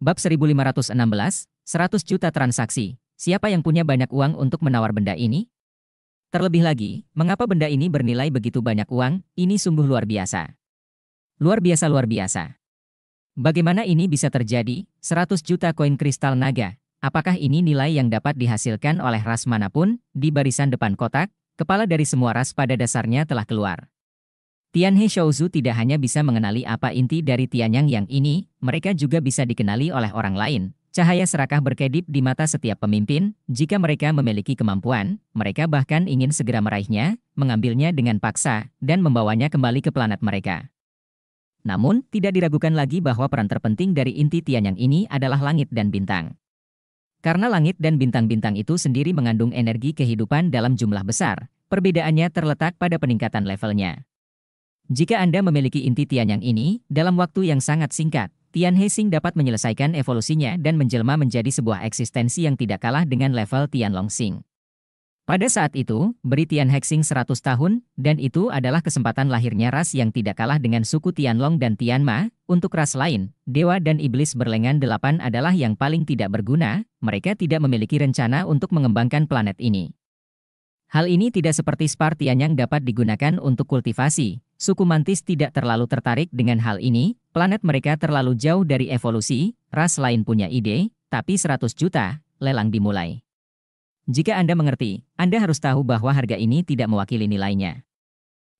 Bab 1516, 100 juta transaksi. Siapa yang punya banyak uang untuk menawar benda ini? Terlebih lagi, mengapa benda ini bernilai begitu banyak uang? Ini sungguh luar biasa. Luar biasa luar biasa. Bagaimana ini bisa terjadi? 100 juta koin kristal naga. Apakah ini nilai yang dapat dihasilkan oleh ras manapun di barisan depan kotak? Kepala dari semua ras pada dasarnya telah keluar. Tianhe Shouzu tidak hanya bisa mengenali apa inti dari Tianyang yang ini, mereka juga bisa dikenali oleh orang lain. Cahaya serakah berkedip di mata setiap pemimpin, jika mereka memiliki kemampuan, mereka bahkan ingin segera meraihnya, mengambilnya dengan paksa, dan membawanya kembali ke planet mereka. Namun, tidak diragukan lagi bahwa peran terpenting dari inti Tianyang ini adalah langit dan bintang. Karena langit dan bintang-bintang itu sendiri mengandung energi kehidupan dalam jumlah besar, perbedaannya terletak pada peningkatan levelnya. Jika Anda memiliki inti Tianyang ini, dalam waktu yang sangat singkat, Tian Hexing dapat menyelesaikan evolusinya dan menjelma menjadi sebuah eksistensi yang tidak kalah dengan level Tian Longxing. Pada saat itu, beri Tian Hexing 100 tahun, dan itu adalah kesempatan lahirnya ras yang tidak kalah dengan suku Tian Long dan Tian Ma. Untuk ras lain, dewa dan iblis berlengan delapan adalah yang paling tidak berguna, mereka tidak memiliki rencana untuk mengembangkan planet ini. Hal ini tidak seperti Spartian yang dapat digunakan untuk kultivasi. Suku mantis tidak terlalu tertarik dengan hal ini, planet mereka terlalu jauh dari evolusi, ras lain punya ide, tapi 100 juta, lelang dimulai. Jika Anda mengerti, Anda harus tahu bahwa harga ini tidak mewakili nilainya.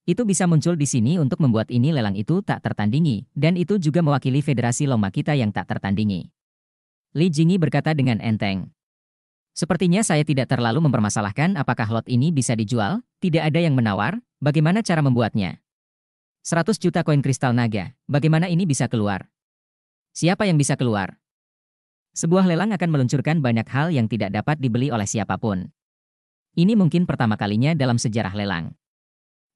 Itu bisa muncul di sini untuk membuat ini lelang itu tak tertandingi, dan itu juga mewakili federasi lomba kita yang tak tertandingi. Li Jingyi berkata dengan enteng. Sepertinya saya tidak terlalu mempermasalahkan apakah lot ini bisa dijual, tidak ada yang menawar, bagaimana cara membuatnya. 100 juta koin kristal naga, bagaimana ini bisa keluar? Siapa yang bisa keluar? Sebuah lelang akan meluncurkan banyak hal yang tidak dapat dibeli oleh siapapun. Ini mungkin pertama kalinya dalam sejarah lelang.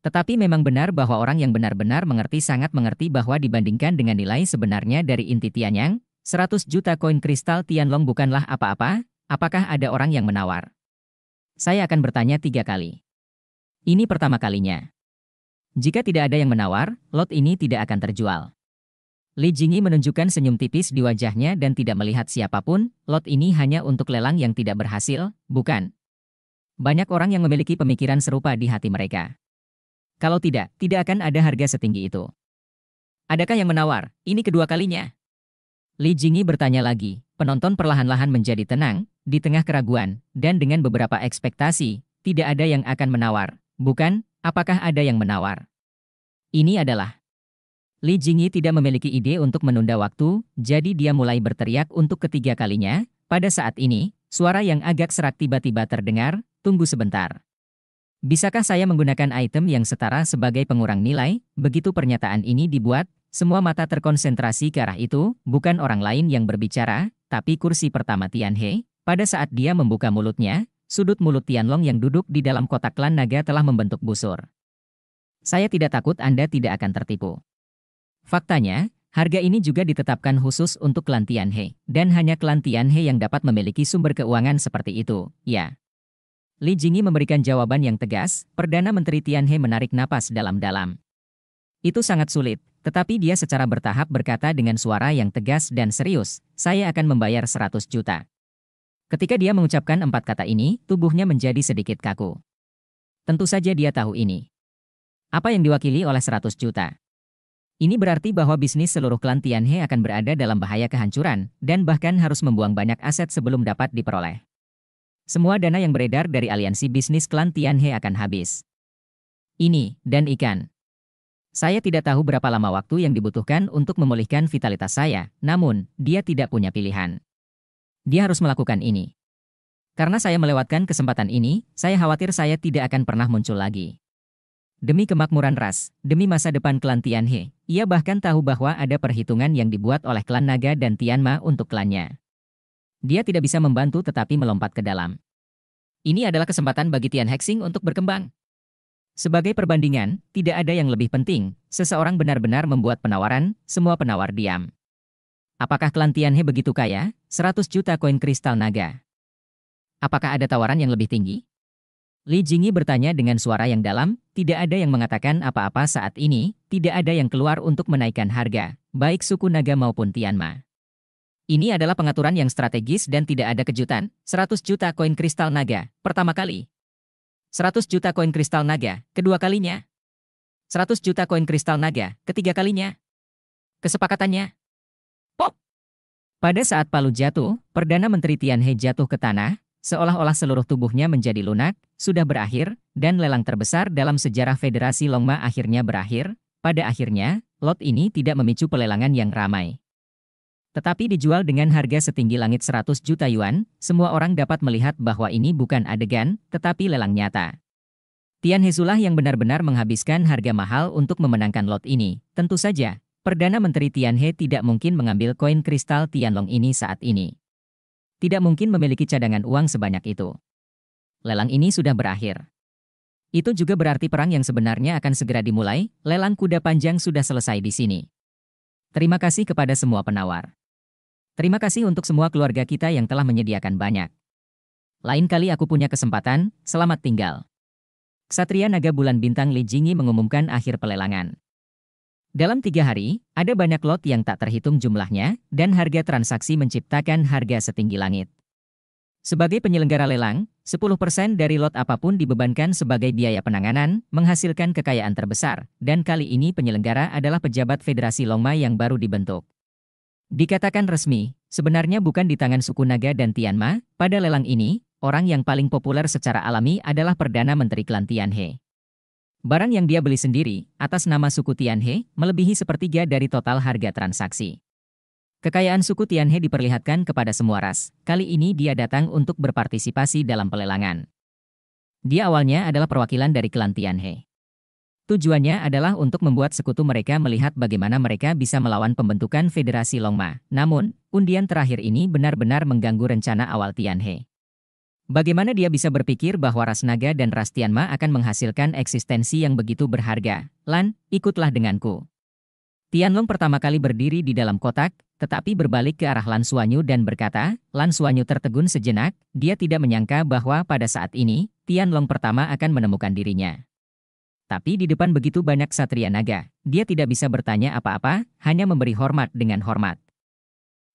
Tetapi memang benar bahwa orang yang benar-benar mengerti sangat mengerti bahwa dibandingkan dengan nilai sebenarnya dari inti Tianyang, 100 juta koin kristal Tianlong bukanlah apa-apa, Apakah ada orang yang menawar? Saya akan bertanya tiga kali. Ini pertama kalinya. Jika tidak ada yang menawar, lot ini tidak akan terjual. Li Jingyi menunjukkan senyum tipis di wajahnya dan tidak melihat siapapun, lot ini hanya untuk lelang yang tidak berhasil, bukan. Banyak orang yang memiliki pemikiran serupa di hati mereka. Kalau tidak, tidak akan ada harga setinggi itu. Adakah yang menawar? Ini kedua kalinya. Li Jingyi bertanya lagi, penonton perlahan-lahan menjadi tenang, di tengah keraguan, dan dengan beberapa ekspektasi, tidak ada yang akan menawar, bukan? Apakah ada yang menawar? Ini adalah Li Jingyi tidak memiliki ide untuk menunda waktu, jadi dia mulai berteriak untuk ketiga kalinya. Pada saat ini, suara yang agak serak tiba-tiba terdengar, tunggu sebentar. Bisakah saya menggunakan item yang setara sebagai pengurang nilai? Begitu pernyataan ini dibuat, semua mata terkonsentrasi ke arah itu, bukan orang lain yang berbicara, tapi kursi pertama Tian He, pada saat dia membuka mulutnya, sudut mulut Tianlong yang duduk di dalam kotak klan naga telah membentuk busur. Saya tidak takut Anda tidak akan tertipu. Faktanya, harga ini juga ditetapkan khusus untuk klan Tianhe, dan hanya klan Tianhe yang dapat memiliki sumber keuangan seperti itu, ya. Li Jingyi memberikan jawaban yang tegas, Perdana Menteri Tianhe menarik napas dalam-dalam. Itu sangat sulit, tetapi dia secara bertahap berkata dengan suara yang tegas dan serius, saya akan membayar 100 juta. Ketika dia mengucapkan empat kata ini, tubuhnya menjadi sedikit kaku. Tentu saja dia tahu ini. Apa yang diwakili oleh 100 juta. Ini berarti bahwa bisnis seluruh klan Tianhe akan berada dalam bahaya kehancuran, dan bahkan harus membuang banyak aset sebelum dapat diperoleh. Semua dana yang beredar dari aliansi bisnis klan Tianhe akan habis. Ini, dan ikan. Saya tidak tahu berapa lama waktu yang dibutuhkan untuk memulihkan vitalitas saya, namun, dia tidak punya pilihan. Dia harus melakukan ini. Karena saya melewatkan kesempatan ini, saya khawatir saya tidak akan pernah muncul lagi. Demi kemakmuran ras, demi masa depan klan He, ia bahkan tahu bahwa ada perhitungan yang dibuat oleh klan Naga dan Tianma untuk klannya. Dia tidak bisa membantu tetapi melompat ke dalam. Ini adalah kesempatan bagi Tian Hexing untuk berkembang. Sebagai perbandingan, tidak ada yang lebih penting, seseorang benar-benar membuat penawaran, semua penawar diam. Apakah klan Tianhe begitu kaya? 100 juta koin kristal naga. Apakah ada tawaran yang lebih tinggi? Li Jingyi bertanya dengan suara yang dalam, tidak ada yang mengatakan apa-apa saat ini, tidak ada yang keluar untuk menaikkan harga, baik suku naga maupun Tianma. Ini adalah pengaturan yang strategis dan tidak ada kejutan, 100 juta koin kristal naga, pertama kali. 100 juta koin kristal naga, kedua kalinya. 100 juta koin kristal naga, ketiga kalinya. Kesepakatannya. Pada saat Palu jatuh, Perdana Menteri Tian He jatuh ke tanah, seolah-olah seluruh tubuhnya menjadi lunak, sudah berakhir, dan lelang terbesar dalam sejarah Federasi Longma akhirnya berakhir. Pada akhirnya, lot ini tidak memicu pelelangan yang ramai. Tetapi dijual dengan harga setinggi langit 100 juta yuan, semua orang dapat melihat bahwa ini bukan adegan, tetapi lelang nyata. Tian Hezulah yang benar-benar menghabiskan harga mahal untuk memenangkan lot ini. Tentu saja, Perdana Menteri Tianhe tidak mungkin mengambil koin kristal Tianlong ini saat ini. Tidak mungkin memiliki cadangan uang sebanyak itu. Lelang ini sudah berakhir. Itu juga berarti perang yang sebenarnya akan segera dimulai, lelang kuda panjang sudah selesai di sini. Terima kasih kepada semua penawar. Terima kasih untuk semua keluarga kita yang telah menyediakan banyak. Lain kali aku punya kesempatan, selamat tinggal. Satria Naga Bulan Bintang Li Jingyi mengumumkan akhir pelelangan. Dalam tiga hari, ada banyak lot yang tak terhitung jumlahnya, dan harga transaksi menciptakan harga setinggi langit. Sebagai penyelenggara lelang, 10% dari lot apapun dibebankan sebagai biaya penanganan, menghasilkan kekayaan terbesar, dan kali ini penyelenggara adalah pejabat Federasi Longma yang baru dibentuk. Dikatakan resmi, sebenarnya bukan di tangan suku Naga dan Tianma, pada lelang ini, orang yang paling populer secara alami adalah Perdana Menteri Klan He. Barang yang dia beli sendiri, atas nama suku Tianhe, melebihi sepertiga dari total harga transaksi. Kekayaan suku Tianhe diperlihatkan kepada semua ras, kali ini dia datang untuk berpartisipasi dalam pelelangan. Dia awalnya adalah perwakilan dari klan Tianhe. Tujuannya adalah untuk membuat sekutu mereka melihat bagaimana mereka bisa melawan pembentukan Federasi Longma. Namun, undian terakhir ini benar-benar mengganggu rencana awal Tianhe. Bagaimana dia bisa berpikir bahwa ras naga dan ras Tianma akan menghasilkan eksistensi yang begitu berharga? Lan, ikutlah denganku. Tianlong pertama kali berdiri di dalam kotak, tetapi berbalik ke arah Lan Suanyu dan berkata, Lan Suanyu tertegun sejenak, dia tidak menyangka bahwa pada saat ini, Tianlong pertama akan menemukan dirinya. Tapi di depan begitu banyak satria naga, dia tidak bisa bertanya apa-apa, hanya memberi hormat dengan hormat.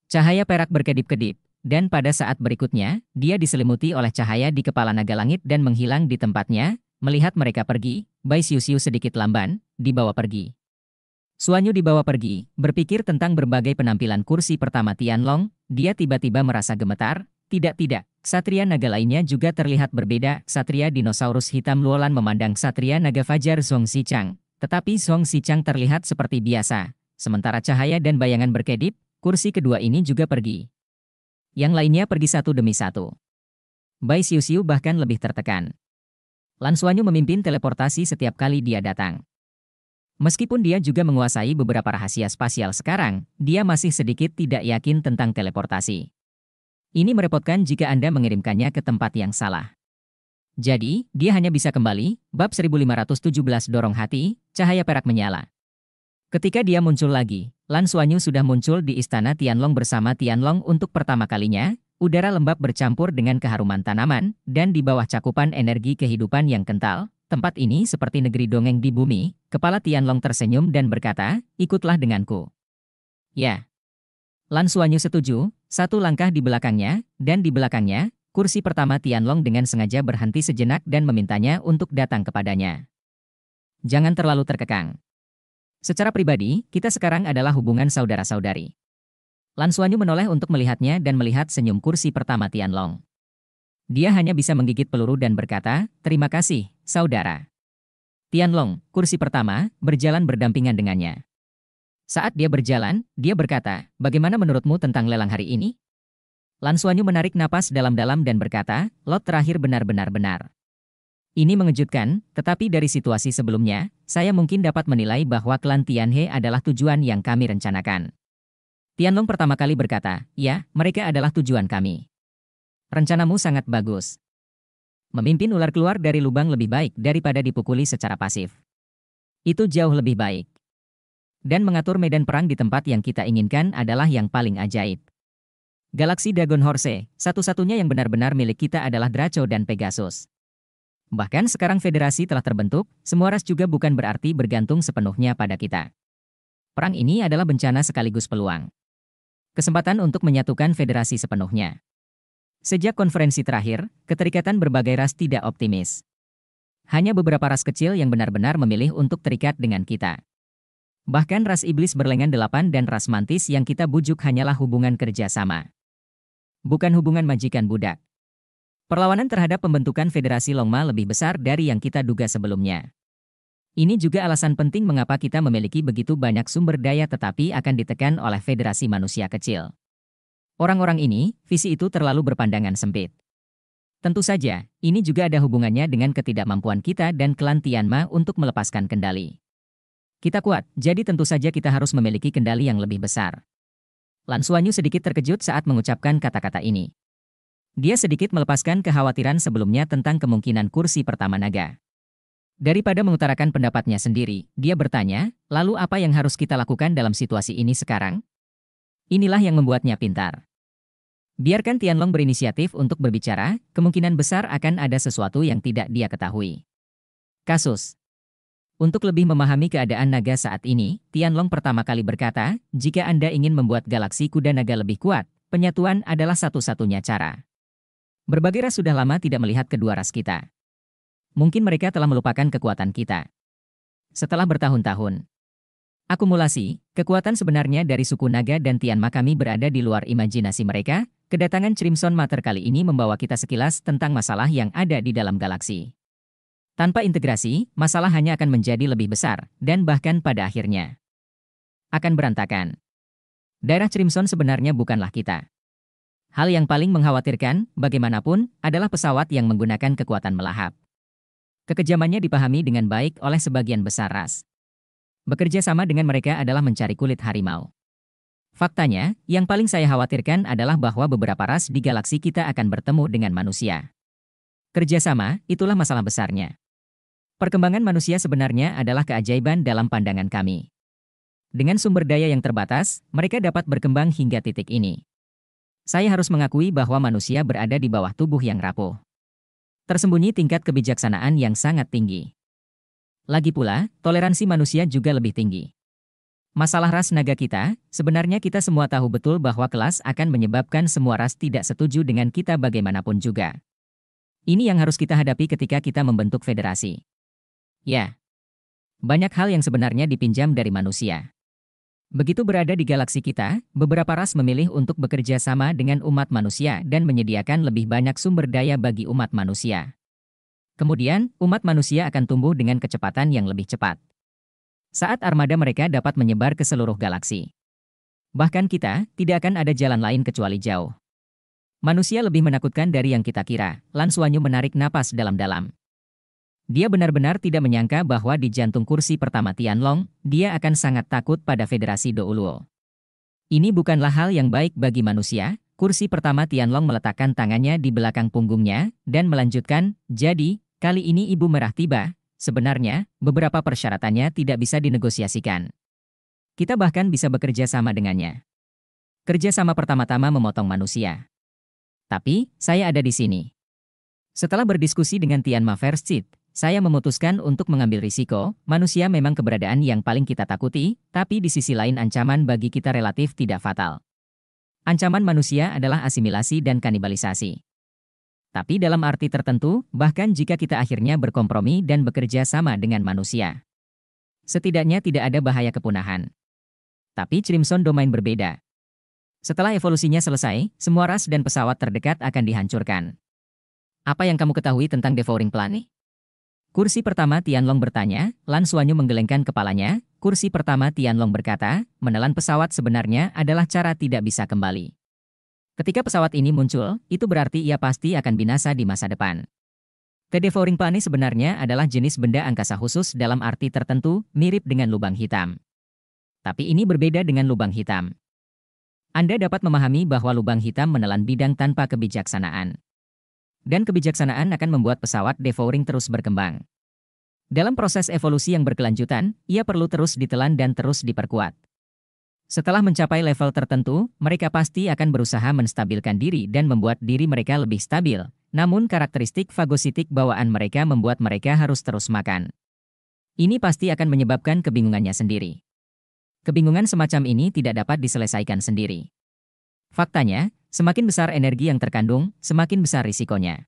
Cahaya perak berkedip-kedip, dan pada saat berikutnya, dia diselimuti oleh cahaya di kepala naga langit dan menghilang di tempatnya, melihat mereka pergi, Bai Siu Siu sedikit lamban, dibawa pergi. Suanyu dibawa pergi, berpikir tentang berbagai penampilan kursi pertama Tianlong, dia tiba-tiba merasa gemetar, tidak-tidak, Satria naga lainnya juga terlihat berbeda, Satria dinosaurus hitam Luolan memandang Satria naga Fajar Zhong Chang, tetapi Zhong Chang terlihat seperti biasa, sementara cahaya dan bayangan berkedip, kursi kedua ini juga pergi. Yang lainnya pergi satu demi satu. Bai Xiu Xiu bahkan lebih tertekan. Lan Suanyu memimpin teleportasi setiap kali dia datang. Meskipun dia juga menguasai beberapa rahasia spasial sekarang, dia masih sedikit tidak yakin tentang teleportasi. Ini merepotkan jika Anda mengirimkannya ke tempat yang salah. Jadi, dia hanya bisa kembali, bab 1517 dorong hati, cahaya perak menyala. Ketika dia muncul lagi, Lan Suanyu sudah muncul di istana Tianlong bersama Tianlong untuk pertama kalinya, udara lembab bercampur dengan keharuman tanaman, dan di bawah cakupan energi kehidupan yang kental, tempat ini seperti negeri dongeng di bumi, kepala Tianlong tersenyum dan berkata, ikutlah denganku. Ya. Lan Suanyu setuju, satu langkah di belakangnya, dan di belakangnya, kursi pertama Tianlong dengan sengaja berhenti sejenak dan memintanya untuk datang kepadanya. Jangan terlalu terkekang. Secara pribadi, kita sekarang adalah hubungan saudara-saudari. Lan Suanyu menoleh untuk melihatnya dan melihat senyum kursi pertama Tianlong. Dia hanya bisa menggigit peluru dan berkata, terima kasih, saudara. Tianlong, kursi pertama, berjalan berdampingan dengannya. Saat dia berjalan, dia berkata, bagaimana menurutmu tentang lelang hari ini? Lan Suanyu menarik napas dalam-dalam dan berkata, lot terakhir benar-benar benar. Ini mengejutkan, tetapi dari situasi sebelumnya, saya mungkin dapat menilai bahwa klan Tianhe adalah tujuan yang kami rencanakan. Tianlong pertama kali berkata, ya, mereka adalah tujuan kami. Rencanamu sangat bagus. Memimpin ular keluar dari lubang lebih baik daripada dipukuli secara pasif. Itu jauh lebih baik. Dan mengatur medan perang di tempat yang kita inginkan adalah yang paling ajaib. Galaksi Dagon Horse, satu-satunya yang benar-benar milik kita adalah Draco dan Pegasus. Bahkan sekarang federasi telah terbentuk, semua ras juga bukan berarti bergantung sepenuhnya pada kita. Perang ini adalah bencana sekaligus peluang. Kesempatan untuk menyatukan federasi sepenuhnya. Sejak konferensi terakhir, keterikatan berbagai ras tidak optimis. Hanya beberapa ras kecil yang benar-benar memilih untuk terikat dengan kita. Bahkan ras iblis berlengan delapan dan ras mantis yang kita bujuk hanyalah hubungan kerjasama. Bukan hubungan majikan budak. Perlawanan terhadap pembentukan Federasi Longma lebih besar dari yang kita duga sebelumnya. Ini juga alasan penting mengapa kita memiliki begitu banyak sumber daya tetapi akan ditekan oleh Federasi Manusia Kecil. Orang-orang ini, visi itu terlalu berpandangan sempit. Tentu saja, ini juga ada hubungannya dengan ketidakmampuan kita dan klan Tianma untuk melepaskan kendali. Kita kuat, jadi tentu saja kita harus memiliki kendali yang lebih besar. Lan Suanyu sedikit terkejut saat mengucapkan kata-kata ini. Dia sedikit melepaskan kekhawatiran sebelumnya tentang kemungkinan kursi pertama naga. Daripada mengutarakan pendapatnya sendiri, dia bertanya, lalu apa yang harus kita lakukan dalam situasi ini sekarang? Inilah yang membuatnya pintar. Biarkan Tianlong berinisiatif untuk berbicara, kemungkinan besar akan ada sesuatu yang tidak dia ketahui. Kasus Untuk lebih memahami keadaan naga saat ini, Tianlong pertama kali berkata, jika Anda ingin membuat galaksi kuda naga lebih kuat, penyatuan adalah satu-satunya cara. Berbagai ras sudah lama tidak melihat kedua ras kita. Mungkin mereka telah melupakan kekuatan kita. Setelah bertahun-tahun, akumulasi, kekuatan sebenarnya dari suku Naga dan Tian Makami berada di luar imajinasi mereka, kedatangan Crimson Mater kali ini membawa kita sekilas tentang masalah yang ada di dalam galaksi. Tanpa integrasi, masalah hanya akan menjadi lebih besar, dan bahkan pada akhirnya akan berantakan. Daerah Crimson sebenarnya bukanlah kita. Hal yang paling mengkhawatirkan, bagaimanapun, adalah pesawat yang menggunakan kekuatan melahap. Kekejamannya dipahami dengan baik oleh sebagian besar ras. Bekerja sama dengan mereka adalah mencari kulit harimau. Faktanya, yang paling saya khawatirkan adalah bahwa beberapa ras di galaksi kita akan bertemu dengan manusia. Kerjasama, itulah masalah besarnya. Perkembangan manusia sebenarnya adalah keajaiban dalam pandangan kami. Dengan sumber daya yang terbatas, mereka dapat berkembang hingga titik ini. Saya harus mengakui bahwa manusia berada di bawah tubuh yang rapuh. Tersembunyi tingkat kebijaksanaan yang sangat tinggi. Lagi pula, toleransi manusia juga lebih tinggi. Masalah ras naga kita, sebenarnya kita semua tahu betul bahwa kelas akan menyebabkan semua ras tidak setuju dengan kita bagaimanapun juga. Ini yang harus kita hadapi ketika kita membentuk federasi. Ya. Banyak hal yang sebenarnya dipinjam dari manusia. Begitu berada di galaksi kita, beberapa ras memilih untuk bekerja sama dengan umat manusia dan menyediakan lebih banyak sumber daya bagi umat manusia. Kemudian, umat manusia akan tumbuh dengan kecepatan yang lebih cepat. Saat armada mereka dapat menyebar ke seluruh galaksi. Bahkan kita, tidak akan ada jalan lain kecuali jauh. Manusia lebih menakutkan dari yang kita kira, Lansuanyu menarik napas dalam-dalam. Dia benar-benar tidak menyangka bahwa di jantung kursi pertama Tianlong, dia akan sangat takut pada Federasi Douluo. Ini bukanlah hal yang baik bagi manusia, kursi pertama Tianlong meletakkan tangannya di belakang punggungnya, dan melanjutkan, jadi, kali ini Ibu Merah tiba, sebenarnya, beberapa persyaratannya tidak bisa dinegosiasikan. Kita bahkan bisa bekerja sama dengannya. Kerja sama pertama-tama memotong manusia. Tapi, saya ada di sini. Setelah berdiskusi dengan Tian Ma Versit, saya memutuskan untuk mengambil risiko, manusia memang keberadaan yang paling kita takuti, tapi di sisi lain ancaman bagi kita relatif tidak fatal. Ancaman manusia adalah asimilasi dan kanibalisasi. Tapi dalam arti tertentu, bahkan jika kita akhirnya berkompromi dan bekerja sama dengan manusia. Setidaknya tidak ada bahaya kepunahan. Tapi Crimson Domain berbeda. Setelah evolusinya selesai, semua ras dan pesawat terdekat akan dihancurkan. Apa yang kamu ketahui tentang Devouring Planet? Kursi pertama Tianlong bertanya, Lan Suanyu menggelengkan kepalanya, kursi pertama Tianlong berkata, menelan pesawat sebenarnya adalah cara tidak bisa kembali. Ketika pesawat ini muncul, itu berarti ia pasti akan binasa di masa depan. The Devouring Planet sebenarnya adalah jenis benda angkasa khusus dalam arti tertentu, mirip dengan lubang hitam. Tapi ini berbeda dengan lubang hitam. Anda dapat memahami bahwa lubang hitam menelan bidang tanpa kebijaksanaan dan kebijaksanaan akan membuat pesawat devouring terus berkembang. Dalam proses evolusi yang berkelanjutan, ia perlu terus ditelan dan terus diperkuat. Setelah mencapai level tertentu, mereka pasti akan berusaha menstabilkan diri dan membuat diri mereka lebih stabil. Namun karakteristik fagositik bawaan mereka membuat mereka harus terus makan. Ini pasti akan menyebabkan kebingungannya sendiri. Kebingungan semacam ini tidak dapat diselesaikan sendiri. Faktanya, Semakin besar energi yang terkandung, semakin besar risikonya.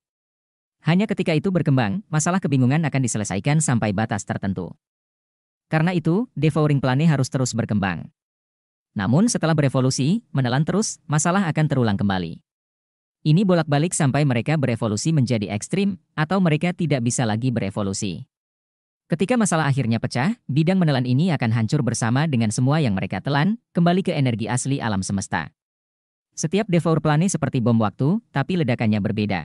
Hanya ketika itu berkembang, masalah kebingungan akan diselesaikan sampai batas tertentu. Karena itu, devouring plane harus terus berkembang. Namun setelah berevolusi, menelan terus, masalah akan terulang kembali. Ini bolak-balik sampai mereka berevolusi menjadi ekstrim, atau mereka tidak bisa lagi berevolusi. Ketika masalah akhirnya pecah, bidang menelan ini akan hancur bersama dengan semua yang mereka telan, kembali ke energi asli alam semesta. Setiap devour plane seperti bom waktu, tapi ledakannya berbeda.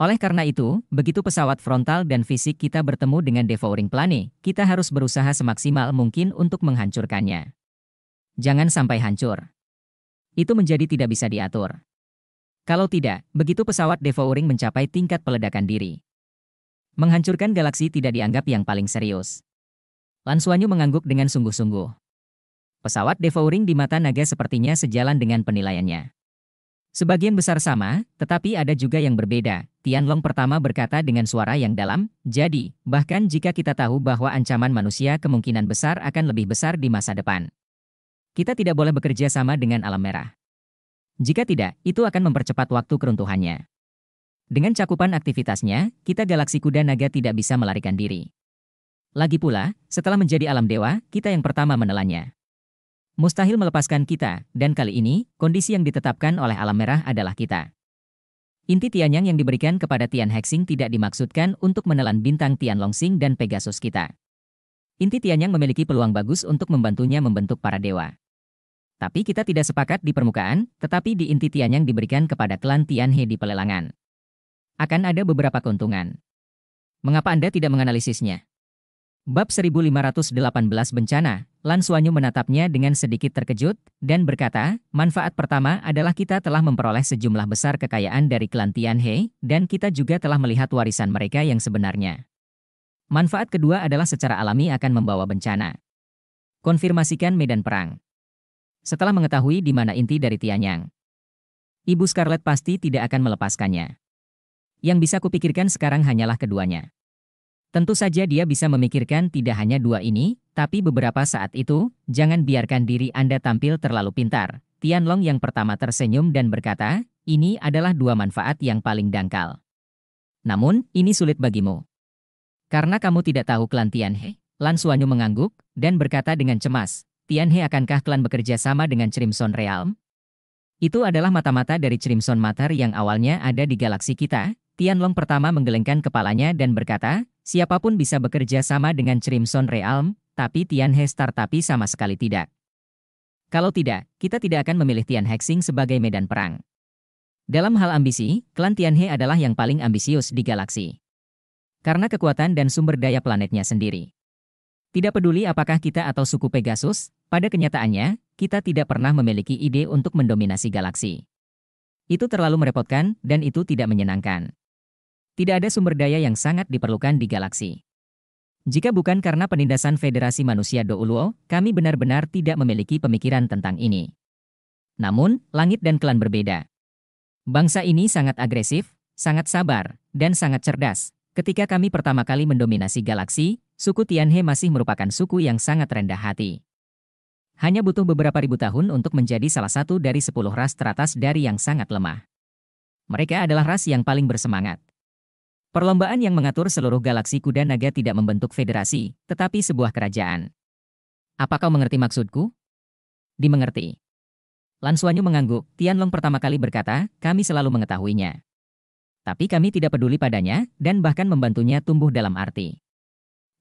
Oleh karena itu, begitu pesawat frontal dan fisik kita bertemu dengan devouring plane, kita harus berusaha semaksimal mungkin untuk menghancurkannya. Jangan sampai hancur. Itu menjadi tidak bisa diatur. Kalau tidak, begitu pesawat devouring mencapai tingkat peledakan diri. Menghancurkan galaksi tidak dianggap yang paling serius. Lansuanyu mengangguk dengan sungguh-sungguh pesawat devouring di mata naga sepertinya sejalan dengan penilaiannya. Sebagian besar sama, tetapi ada juga yang berbeda. Tianlong pertama berkata dengan suara yang dalam, jadi, bahkan jika kita tahu bahwa ancaman manusia kemungkinan besar akan lebih besar di masa depan. Kita tidak boleh bekerja sama dengan alam merah. Jika tidak, itu akan mempercepat waktu keruntuhannya. Dengan cakupan aktivitasnya, kita galaksi kuda naga tidak bisa melarikan diri. Lagi pula, setelah menjadi alam dewa, kita yang pertama menelannya mustahil melepaskan kita, dan kali ini, kondisi yang ditetapkan oleh alam merah adalah kita. Inti Tianyang yang diberikan kepada Tian Hexing tidak dimaksudkan untuk menelan bintang Tian Longxing dan Pegasus kita. Inti Tianyang memiliki peluang bagus untuk membantunya membentuk para dewa. Tapi kita tidak sepakat di permukaan, tetapi di inti Tianyang diberikan kepada klan Tian He di pelelangan. Akan ada beberapa keuntungan. Mengapa Anda tidak menganalisisnya? Bab 1518 Bencana, Lan Suanyu menatapnya dengan sedikit terkejut, dan berkata, manfaat pertama adalah kita telah memperoleh sejumlah besar kekayaan dari klan Tianhe, dan kita juga telah melihat warisan mereka yang sebenarnya. Manfaat kedua adalah secara alami akan membawa bencana. Konfirmasikan medan perang. Setelah mengetahui di mana inti dari Tianyang, Ibu Scarlet pasti tidak akan melepaskannya. Yang bisa kupikirkan sekarang hanyalah keduanya. Tentu saja dia bisa memikirkan tidak hanya dua ini, tapi beberapa saat itu, jangan biarkan diri Anda tampil terlalu pintar. Tianlong yang pertama tersenyum dan berkata, ini adalah dua manfaat yang paling dangkal. Namun, ini sulit bagimu. Karena kamu tidak tahu klan Tianhe, Lan Suanyu mengangguk dan berkata dengan cemas, Tianhe akankah klan bekerja sama dengan Crimson Realm? Itu adalah mata-mata dari Crimson Matter yang awalnya ada di galaksi kita. Tianlong pertama menggelengkan kepalanya dan berkata, Siapapun bisa bekerja sama dengan Crimson Realm, tapi Tian He tapi sama sekali tidak. Kalau tidak, kita tidak akan memilih Tian Hexing sebagai medan perang. Dalam hal ambisi, klan Tian He adalah yang paling ambisius di galaksi. Karena kekuatan dan sumber daya planetnya sendiri. Tidak peduli apakah kita atau suku Pegasus, pada kenyataannya, kita tidak pernah memiliki ide untuk mendominasi galaksi. Itu terlalu merepotkan dan itu tidak menyenangkan tidak ada sumber daya yang sangat diperlukan di galaksi. Jika bukan karena penindasan Federasi Manusia Douluo, kami benar-benar tidak memiliki pemikiran tentang ini. Namun, langit dan klan berbeda. Bangsa ini sangat agresif, sangat sabar, dan sangat cerdas. Ketika kami pertama kali mendominasi galaksi, suku Tianhe masih merupakan suku yang sangat rendah hati. Hanya butuh beberapa ribu tahun untuk menjadi salah satu dari sepuluh ras teratas dari yang sangat lemah. Mereka adalah ras yang paling bersemangat. Perlombaan yang mengatur seluruh galaksi kuda naga tidak membentuk federasi, tetapi sebuah kerajaan. Apa kau mengerti maksudku? Dimengerti. Lan mengangguk, Tianlong pertama kali berkata, kami selalu mengetahuinya. Tapi kami tidak peduli padanya, dan bahkan membantunya tumbuh dalam arti.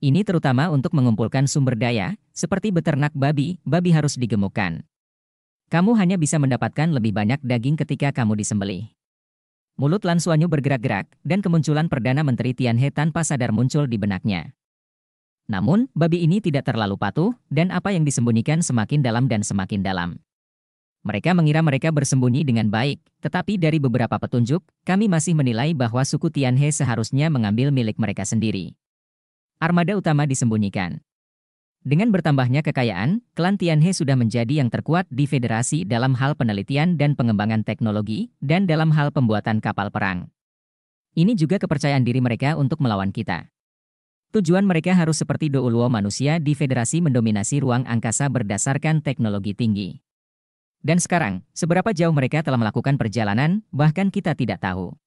Ini terutama untuk mengumpulkan sumber daya, seperti beternak babi, babi harus digemukkan. Kamu hanya bisa mendapatkan lebih banyak daging ketika kamu disembelih. Mulut Lan Suanyu bergerak-gerak, dan kemunculan Perdana Menteri Tianhe tanpa sadar muncul di benaknya. Namun, babi ini tidak terlalu patuh, dan apa yang disembunyikan semakin dalam dan semakin dalam. Mereka mengira mereka bersembunyi dengan baik, tetapi dari beberapa petunjuk, kami masih menilai bahwa suku Tianhe seharusnya mengambil milik mereka sendiri. Armada utama disembunyikan. Dengan bertambahnya kekayaan, klan Tianhe sudah menjadi yang terkuat di federasi dalam hal penelitian dan pengembangan teknologi, dan dalam hal pembuatan kapal perang. Ini juga kepercayaan diri mereka untuk melawan kita. Tujuan mereka harus seperti Douluo manusia di federasi mendominasi ruang angkasa berdasarkan teknologi tinggi. Dan sekarang, seberapa jauh mereka telah melakukan perjalanan, bahkan kita tidak tahu.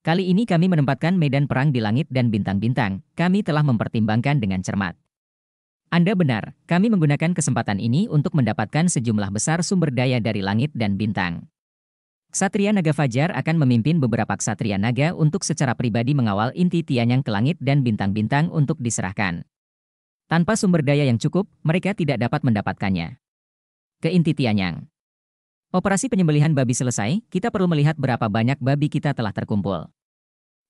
Kali ini kami menempatkan medan perang di langit dan bintang-bintang, kami telah mempertimbangkan dengan cermat. Anda benar, kami menggunakan kesempatan ini untuk mendapatkan sejumlah besar sumber daya dari langit dan bintang. Satria Naga Fajar akan memimpin beberapa Ksatria Naga untuk secara pribadi mengawal inti Tianyang ke langit dan bintang-bintang untuk diserahkan. Tanpa sumber daya yang cukup, mereka tidak dapat mendapatkannya. Ke inti Tianyang. Operasi penyembelihan babi selesai, kita perlu melihat berapa banyak babi kita telah terkumpul.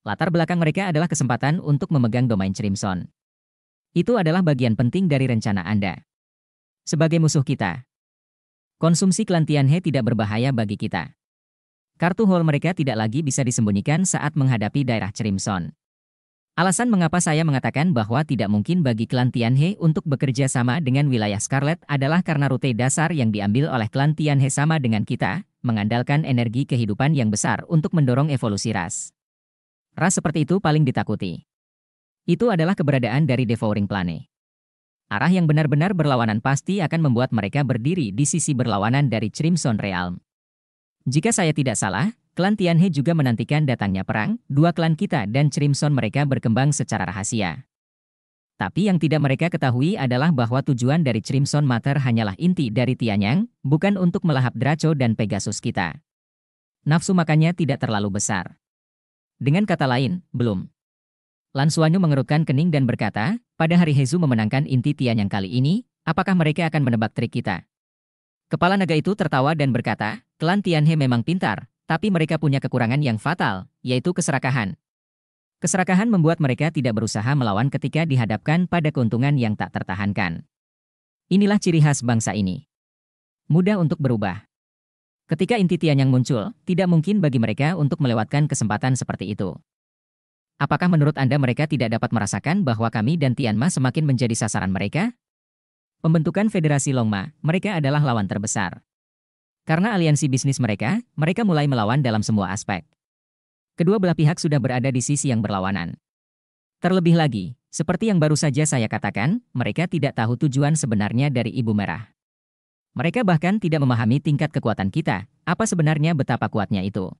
Latar belakang mereka adalah kesempatan untuk memegang domain Crimson. Itu adalah bagian penting dari rencana Anda. Sebagai musuh kita, konsumsi kelantian He tidak berbahaya bagi kita. Kartu hole mereka tidak lagi bisa disembunyikan saat menghadapi daerah Crimson. Alasan mengapa saya mengatakan bahwa tidak mungkin bagi kelantian he untuk bekerja sama dengan wilayah Scarlet adalah karena rute dasar yang diambil oleh kelantian he sama dengan kita, mengandalkan energi kehidupan yang besar untuk mendorong evolusi ras. Ras seperti itu paling ditakuti itu adalah keberadaan dari devouring planet. Arah yang benar-benar berlawanan pasti akan membuat mereka berdiri di sisi berlawanan dari Crimson Realm. Jika saya tidak salah, klan Tianhe juga menantikan datangnya perang, dua klan kita dan Crimson mereka berkembang secara rahasia. Tapi yang tidak mereka ketahui adalah bahwa tujuan dari Crimson Mater hanyalah inti dari Tianyang, bukan untuk melahap Draco dan Pegasus kita. Nafsu makannya tidak terlalu besar. Dengan kata lain, belum. Lan mengerutkan kening dan berkata, pada hari Hezu memenangkan inti Tian yang kali ini, apakah mereka akan menebak trik kita? Kepala naga itu tertawa dan berkata, klan Tianhe memang pintar, tapi mereka punya kekurangan yang fatal, yaitu keserakahan. Keserakahan membuat mereka tidak berusaha melawan ketika dihadapkan pada keuntungan yang tak tertahankan. Inilah ciri khas bangsa ini. Mudah untuk berubah. Ketika inti Tian yang muncul, tidak mungkin bagi mereka untuk melewatkan kesempatan seperti itu. Apakah menurut Anda mereka tidak dapat merasakan bahwa kami dan Tianma semakin menjadi sasaran mereka? Pembentukan Federasi Longma, mereka adalah lawan terbesar. Karena aliansi bisnis mereka, mereka mulai melawan dalam semua aspek. Kedua belah pihak sudah berada di sisi yang berlawanan. Terlebih lagi, seperti yang baru saja saya katakan, mereka tidak tahu tujuan sebenarnya dari Ibu Merah. Mereka bahkan tidak memahami tingkat kekuatan kita, apa sebenarnya betapa kuatnya itu.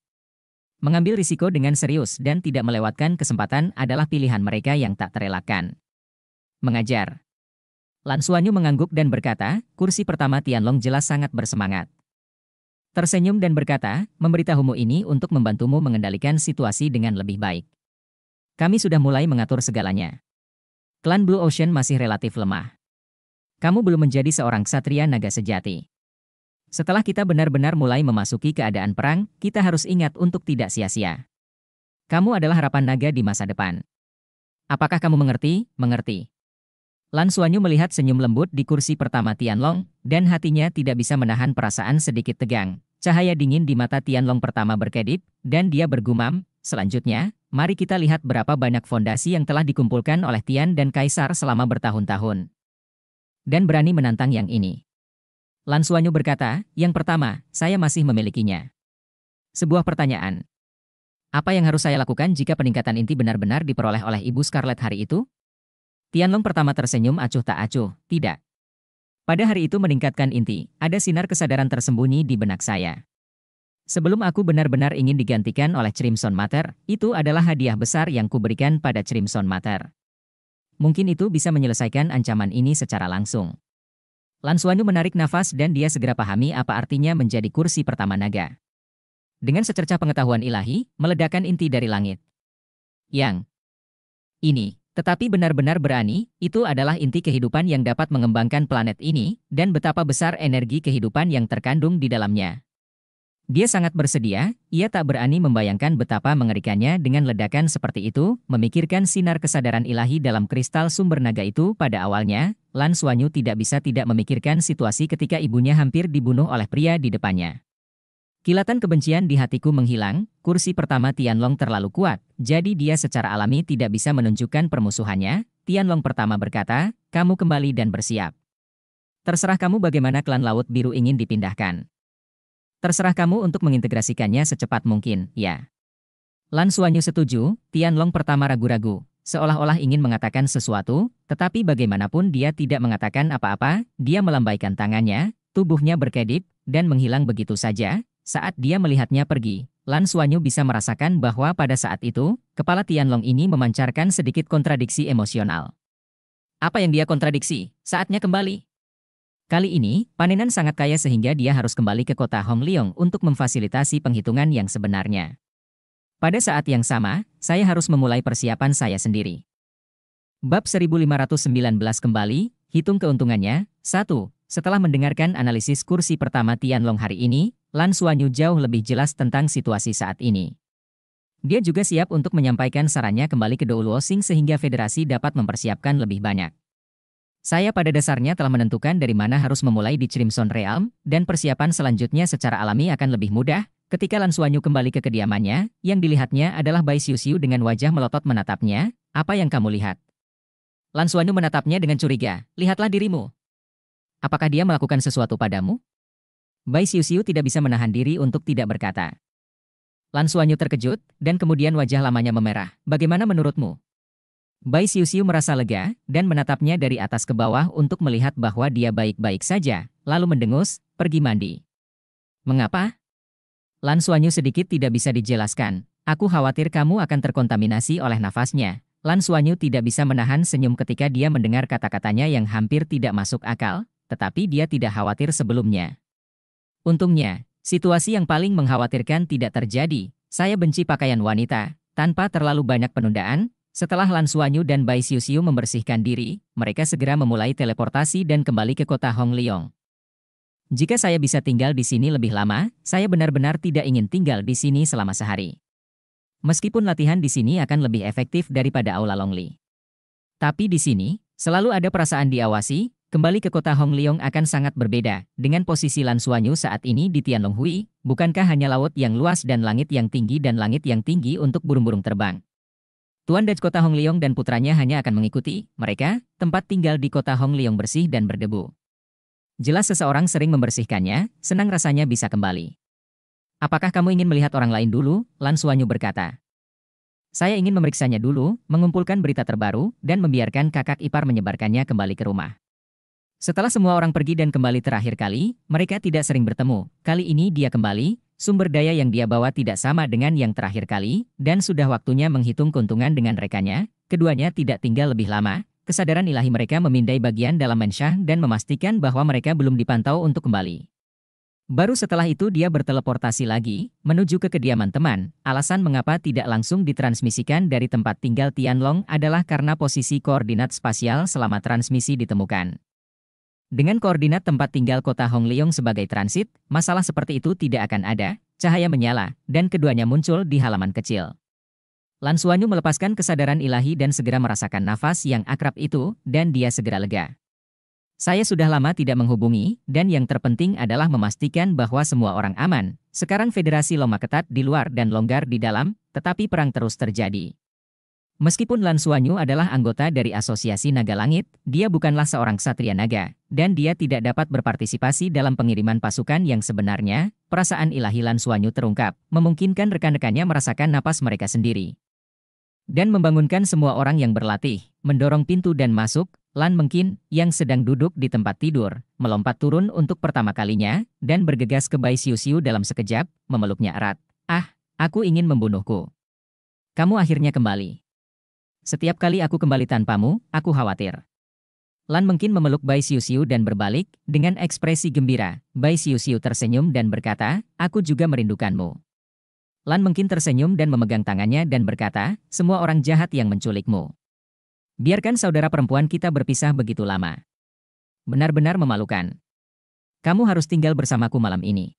Mengambil risiko dengan serius dan tidak melewatkan kesempatan adalah pilihan mereka yang tak terelakkan. Mengajar Lan Suanyu mengangguk dan berkata, kursi pertama Tianlong jelas sangat bersemangat. Tersenyum dan berkata, memberitahumu ini untuk membantumu mengendalikan situasi dengan lebih baik. Kami sudah mulai mengatur segalanya. Klan Blue Ocean masih relatif lemah. Kamu belum menjadi seorang ksatria naga sejati. Setelah kita benar-benar mulai memasuki keadaan perang, kita harus ingat untuk tidak sia-sia. Kamu adalah harapan naga di masa depan. Apakah kamu mengerti? Mengerti. Lan Suanyu melihat senyum lembut di kursi pertama Tianlong, dan hatinya tidak bisa menahan perasaan sedikit tegang. Cahaya dingin di mata Tianlong pertama berkedip, dan dia bergumam, selanjutnya, mari kita lihat berapa banyak fondasi yang telah dikumpulkan oleh Tian dan Kaisar selama bertahun-tahun. Dan berani menantang yang ini. Lan Suanyu berkata, yang pertama, saya masih memilikinya. Sebuah pertanyaan. Apa yang harus saya lakukan jika peningkatan inti benar-benar diperoleh oleh Ibu Scarlet hari itu? Tianlong pertama tersenyum acuh tak acuh, tidak. Pada hari itu meningkatkan inti, ada sinar kesadaran tersembunyi di benak saya. Sebelum aku benar-benar ingin digantikan oleh Crimson Mater, itu adalah hadiah besar yang kuberikan pada Crimson Mater. Mungkin itu bisa menyelesaikan ancaman ini secara langsung. Lansuanu menarik nafas dan dia segera pahami apa artinya menjadi kursi pertama naga. Dengan secercah pengetahuan ilahi, meledakan inti dari langit. Yang ini, tetapi benar-benar berani, itu adalah inti kehidupan yang dapat mengembangkan planet ini, dan betapa besar energi kehidupan yang terkandung di dalamnya. Dia sangat bersedia, ia tak berani membayangkan betapa mengerikannya dengan ledakan seperti itu, memikirkan sinar kesadaran ilahi dalam kristal sumber naga itu pada awalnya, Lan Suanyu tidak bisa tidak memikirkan situasi ketika ibunya hampir dibunuh oleh pria di depannya. Kilatan kebencian di hatiku menghilang, kursi pertama Tianlong terlalu kuat, jadi dia secara alami tidak bisa menunjukkan permusuhannya, Tianlong pertama berkata, kamu kembali dan bersiap. Terserah kamu bagaimana klan Laut Biru ingin dipindahkan. Terserah kamu untuk mengintegrasikannya secepat mungkin, ya. Lan Suanyu setuju, Tianlong pertama ragu-ragu, seolah-olah ingin mengatakan sesuatu, tetapi bagaimanapun dia tidak mengatakan apa-apa, dia melambaikan tangannya, tubuhnya berkedip, dan menghilang begitu saja, saat dia melihatnya pergi. Lan Suanyu bisa merasakan bahwa pada saat itu, kepala Tianlong ini memancarkan sedikit kontradiksi emosional. Apa yang dia kontradiksi? Saatnya kembali. Kali ini, panenan sangat kaya sehingga dia harus kembali ke kota Hong Leong untuk memfasilitasi penghitungan yang sebenarnya. Pada saat yang sama, saya harus memulai persiapan saya sendiri. Bab 1519 kembali, hitung keuntungannya. 1. Setelah mendengarkan analisis kursi pertama Tianlong hari ini, Lan Suanyu jauh lebih jelas tentang situasi saat ini. Dia juga siap untuk menyampaikan sarannya kembali ke Douluo Sing sehingga federasi dapat mempersiapkan lebih banyak. Saya pada dasarnya telah menentukan dari mana harus memulai di Crimson Realm, dan persiapan selanjutnya secara alami akan lebih mudah, ketika Lansuanyu kembali ke kediamannya, yang dilihatnya adalah Bai Xiu Xiu dengan wajah melotot menatapnya, apa yang kamu lihat? Lansuanyu menatapnya dengan curiga, lihatlah dirimu. Apakah dia melakukan sesuatu padamu? Bai Xiu Xiu tidak bisa menahan diri untuk tidak berkata. Lansuanyu terkejut, dan kemudian wajah lamanya memerah, bagaimana menurutmu? Bai Siu merasa lega dan menatapnya dari atas ke bawah untuk melihat bahwa dia baik-baik saja, lalu mendengus, pergi mandi. Mengapa? Lan Suanyu sedikit tidak bisa dijelaskan. Aku khawatir kamu akan terkontaminasi oleh nafasnya. Lan Suanyu tidak bisa menahan senyum ketika dia mendengar kata-katanya yang hampir tidak masuk akal, tetapi dia tidak khawatir sebelumnya. Untungnya, situasi yang paling mengkhawatirkan tidak terjadi. Saya benci pakaian wanita. Tanpa terlalu banyak penundaan, setelah Lan Suanyu dan Bai Xiu membersihkan diri, mereka segera memulai teleportasi dan kembali ke kota Hong Leong. Jika saya bisa tinggal di sini lebih lama, saya benar-benar tidak ingin tinggal di sini selama sehari. Meskipun latihan di sini akan lebih efektif daripada Aula Longli. Tapi di sini, selalu ada perasaan diawasi, Kembali ke kota Hong Leong akan sangat berbeda dengan posisi Lan Suanyu saat ini di Tianlonghui, bukankah hanya laut yang luas dan langit yang tinggi dan langit yang tinggi untuk burung-burung terbang. Tuan Daj kota Hong Leong dan putranya hanya akan mengikuti mereka, tempat tinggal di kota Hong Leong bersih dan berdebu. Jelas seseorang sering membersihkannya, senang rasanya bisa kembali. Apakah kamu ingin melihat orang lain dulu? Lan Suanyu berkata. Saya ingin memeriksanya dulu, mengumpulkan berita terbaru, dan membiarkan kakak ipar menyebarkannya kembali ke rumah. Setelah semua orang pergi dan kembali terakhir kali, mereka tidak sering bertemu. Kali ini dia kembali, Sumber daya yang dia bawa tidak sama dengan yang terakhir kali, dan sudah waktunya menghitung keuntungan dengan rekannya, keduanya tidak tinggal lebih lama, kesadaran ilahi mereka memindai bagian dalam mensyah dan memastikan bahwa mereka belum dipantau untuk kembali. Baru setelah itu dia berteleportasi lagi, menuju ke kediaman teman. Alasan mengapa tidak langsung ditransmisikan dari tempat tinggal Tianlong adalah karena posisi koordinat spasial selama transmisi ditemukan. Dengan koordinat tempat tinggal kota Hong Leong sebagai transit, masalah seperti itu tidak akan ada, cahaya menyala, dan keduanya muncul di halaman kecil. Lan Suanyu melepaskan kesadaran ilahi dan segera merasakan nafas yang akrab itu, dan dia segera lega. Saya sudah lama tidak menghubungi, dan yang terpenting adalah memastikan bahwa semua orang aman. Sekarang federasi loma ketat di luar dan longgar di dalam, tetapi perang terus terjadi. Meskipun Lan Suanyu adalah anggota dari Asosiasi Naga Langit, dia bukanlah seorang Satria naga, dan dia tidak dapat berpartisipasi dalam pengiriman pasukan yang sebenarnya, perasaan ilahi Lan Suanyu terungkap, memungkinkan rekan-rekannya merasakan napas mereka sendiri. Dan membangunkan semua orang yang berlatih, mendorong pintu dan masuk, Lan Mengkin, yang sedang duduk di tempat tidur, melompat turun untuk pertama kalinya, dan bergegas ke Bai Siu Siu dalam sekejap, memeluknya erat. Ah, aku ingin membunuhku. Kamu akhirnya kembali. Setiap kali aku kembali tanpamu, aku khawatir. Lan mungkin memeluk Bai Siu Siu dan berbalik, dengan ekspresi gembira, Bai Siu Siu tersenyum dan berkata, aku juga merindukanmu. Lan mungkin tersenyum dan memegang tangannya dan berkata, semua orang jahat yang menculikmu. Biarkan saudara perempuan kita berpisah begitu lama. Benar-benar memalukan. Kamu harus tinggal bersamaku malam ini.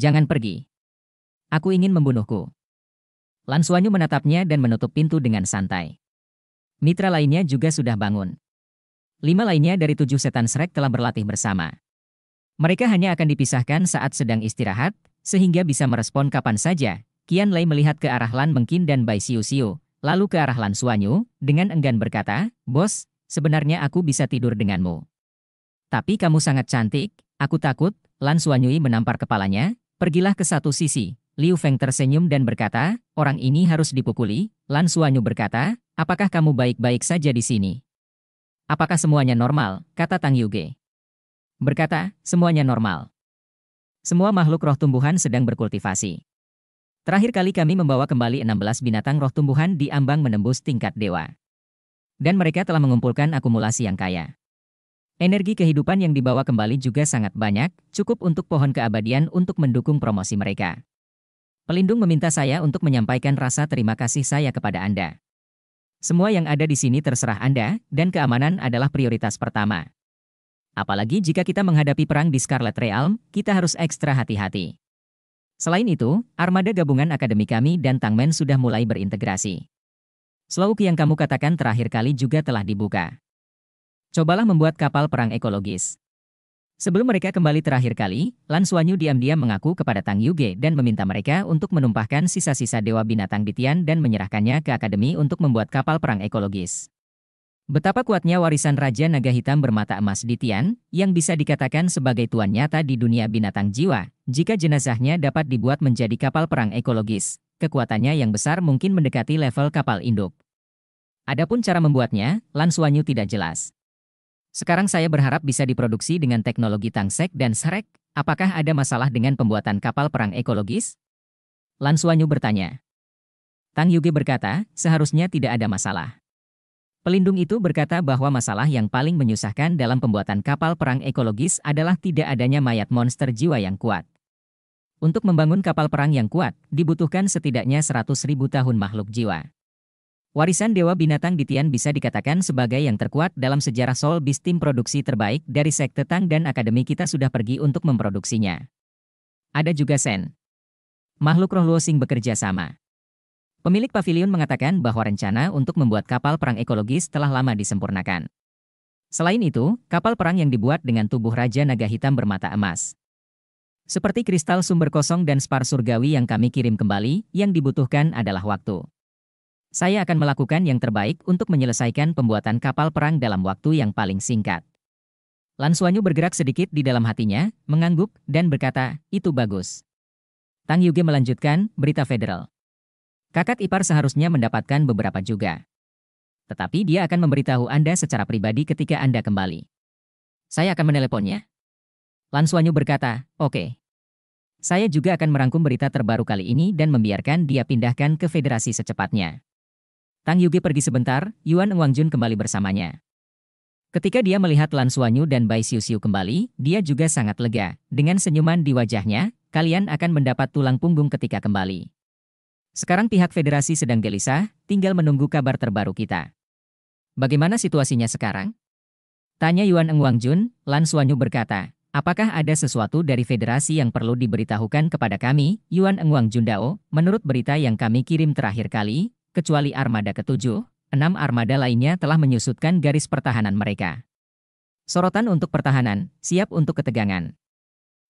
Jangan pergi. Aku ingin membunuhku. Lan Suanyu menatapnya dan menutup pintu dengan santai. Mitra lainnya juga sudah bangun. Lima lainnya dari tujuh setan Shrek telah berlatih bersama. Mereka hanya akan dipisahkan saat sedang istirahat, sehingga bisa merespon kapan saja. Kian Lei melihat ke arah Lan Mengkin dan Bai Siu Siu, lalu ke arah Lan Suanyu, dengan enggan berkata, Bos, sebenarnya aku bisa tidur denganmu. Tapi kamu sangat cantik, aku takut, Lan Suanyui menampar kepalanya, pergilah ke satu sisi, Liu Feng tersenyum dan berkata, orang ini harus dipukuli. Lan Suanyu berkata, apakah kamu baik-baik saja di sini? Apakah semuanya normal? Kata Tang Yuge. Berkata, semuanya normal. Semua makhluk roh tumbuhan sedang berkultivasi. Terakhir kali kami membawa kembali 16 binatang roh tumbuhan di ambang menembus tingkat dewa. Dan mereka telah mengumpulkan akumulasi yang kaya. Energi kehidupan yang dibawa kembali juga sangat banyak, cukup untuk pohon keabadian untuk mendukung promosi mereka. Pelindung meminta saya untuk menyampaikan rasa terima kasih saya kepada Anda. Semua yang ada di sini terserah Anda, dan keamanan adalah prioritas pertama. Apalagi jika kita menghadapi perang di Scarlet Realm, kita harus ekstra hati-hati. Selain itu, armada gabungan akademi kami dan Tangmen sudah mulai berintegrasi. Slowk yang kamu katakan terakhir kali juga telah dibuka. Cobalah membuat kapal perang ekologis. Sebelum mereka kembali terakhir kali, Lan Suanyu diam-diam mengaku kepada Tang Yuge dan meminta mereka untuk menumpahkan sisa-sisa dewa binatang di Tian dan menyerahkannya ke akademi untuk membuat kapal perang ekologis. Betapa kuatnya warisan Raja Naga Hitam bermata emas di Tian, yang bisa dikatakan sebagai tuan nyata di dunia binatang jiwa, jika jenazahnya dapat dibuat menjadi kapal perang ekologis, kekuatannya yang besar mungkin mendekati level kapal induk. Adapun cara membuatnya, Lan Suanyu tidak jelas. Sekarang saya berharap bisa diproduksi dengan teknologi Tangsek dan serek. Apakah ada masalah dengan pembuatan kapal perang ekologis? Lansuanyu bertanya. Tang Yuge berkata, seharusnya tidak ada masalah. Pelindung itu berkata bahwa masalah yang paling menyusahkan dalam pembuatan kapal perang ekologis adalah tidak adanya mayat monster jiwa yang kuat. Untuk membangun kapal perang yang kuat, dibutuhkan setidaknya 100.000 tahun makhluk jiwa. Warisan Dewa Binatang di bisa dikatakan sebagai yang terkuat dalam sejarah Soul Beast tim produksi terbaik dari sekte Tang dan Akademi kita sudah pergi untuk memproduksinya. Ada juga Sen. Makhluk roh Luosing bekerja sama. Pemilik pavilion mengatakan bahwa rencana untuk membuat kapal perang ekologis telah lama disempurnakan. Selain itu, kapal perang yang dibuat dengan tubuh Raja Naga Hitam bermata emas. Seperti kristal sumber kosong dan spar surgawi yang kami kirim kembali, yang dibutuhkan adalah waktu. Saya akan melakukan yang terbaik untuk menyelesaikan pembuatan kapal perang dalam waktu yang paling singkat. Lan Suanyu bergerak sedikit di dalam hatinya, mengangguk, dan berkata, itu bagus. Tang Yuge melanjutkan, berita federal. Kakak ipar seharusnya mendapatkan beberapa juga. Tetapi dia akan memberitahu Anda secara pribadi ketika Anda kembali. Saya akan meneleponnya. Lan Suanyu berkata, oke. Okay. Saya juga akan merangkum berita terbaru kali ini dan membiarkan dia pindahkan ke federasi secepatnya. Tang Yugi pergi sebentar, Yuan Wangjun kembali bersamanya. Ketika dia melihat Lan Suanyu dan Bai Xiu Xiu kembali, dia juga sangat lega. Dengan senyuman di wajahnya, kalian akan mendapat tulang punggung ketika kembali. Sekarang pihak federasi sedang gelisah, tinggal menunggu kabar terbaru kita. Bagaimana situasinya sekarang? Tanya Yuan Eng Jun, Lan Suanyu berkata, Apakah ada sesuatu dari federasi yang perlu diberitahukan kepada kami, Yuan Jun Dao? Menurut berita yang kami kirim terakhir kali, Kecuali armada ketujuh, enam armada lainnya telah menyusutkan garis pertahanan mereka. Sorotan untuk pertahanan, siap untuk ketegangan.